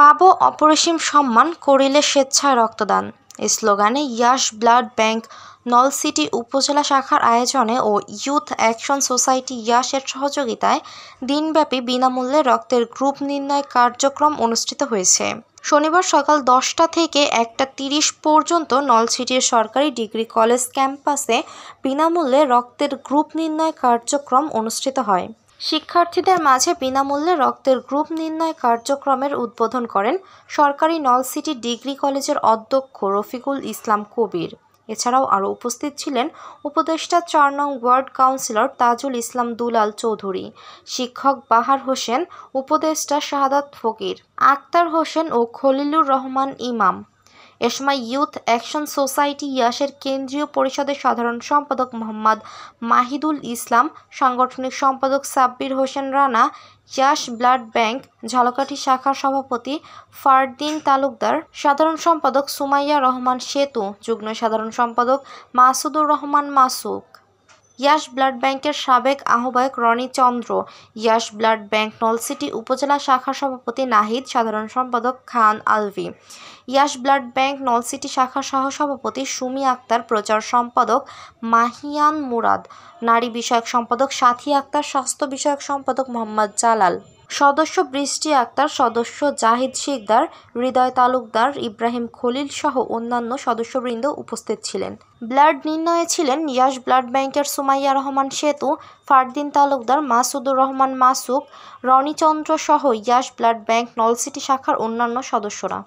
পাবো অপরিসীম সম্মান করিলে স্বেচ্ছায় রক্তদান স্লোগানে ইয়াস ব্লাড ব্যাংক নলসিটি উপজেলা শাখার আয়োজনে ও ইউথ অ্যাকশন সোসাইটি ইয়াসের সহযোগিতায় দিনব্যাপী বিনামূল্যে রক্তের গ্রুপ নির্ণয় কার্যক্রম অনুষ্ঠিত হয়েছে শনিবার সকাল দশটা থেকে একটা তিরিশ পর্যন্ত নলছিটির সরকারি ডিগ্রি কলেজ ক্যাম্পাসে বিনামূল্যে রক্তের গ্রুপ নির্ণয় কার্যক্রম অনুষ্ঠিত হয় শিক্ষার্থীদের মাঝে বিনামূল্যে রক্তের গ্রুপ নির্ণয় কার্যক্রমের উদ্বোধন করেন সরকারি নলসিটি ডিগ্রি কলেজের অধ্যক্ষ রফিকুল ইসলাম কবির এছাড়াও আরও উপস্থিত ছিলেন উপদেষ্টা চার নং ওয়ার্ড কাউন্সিলর তাজুল ইসলাম দুলাল চৌধুরী শিক্ষক বাহার হোসেন উপদেষ্টা শাহাদাত ফকির আক্তার হোসেন ও খলিলুর রহমান ইমাম এ সময় ইউথ অ্যাকশন সোসাইটি ইয়াসের কেন্দ্রীয় পরিষদের সাধারণ সম্পাদক মোহাম্মদ মাহিদুল ইসলাম সাংগঠনিক সম্পাদক Sabbir Hossain Rana YAS blood bank Jhalakathi শাখার সভাপতি ফারদিন তালুকদার সাধারণ সম্পাদক সুমাইয়া রহমান সেতু যুগ্ম সাধারণ সম্পাদক মাসুদুর রহমান মাসুক ইয়াস ব্লাড ব্যাংকের সাবেক আহ্বায়ক Roni Chandra YAS blood bank Nalchity উপজেলা শাখা সভাপতি নাহিদ সাধারণ সম্পাদক Khan Alvi YAS blood bank Nalchity শাখা সহ সভাপতি সুমি আক্তার প্রচার সম্পাদক মাহিয়ান মুরাদ নারী বিষয়ক সম্পাদক সাথী আক্তার স্বাস্থ্য বিষয়ক সম্পাদক মোহাম্মদ জালাল সদস্য বৃষ্টি আক্তার সদস্য জাহিদ শিকদার হৃদয় তালুকদার ইব্রাহিম খলিল সহ অন্যান্য সদস্যবৃন্দ উপস্থিত ছিলেন ব্লাড নির্ণয়ে ছিলেন ইয়াস ব্লাড ব্যাংকের সুমাইয়া রহমান সেতু ফারদিন তালুকদার মাসুদুর রহমান মাসুক রনিচন্দ্র সহ ইয়াস ব্লাড ব্যাংক নলসিটি শাখার অন্যান্য সদস্যরা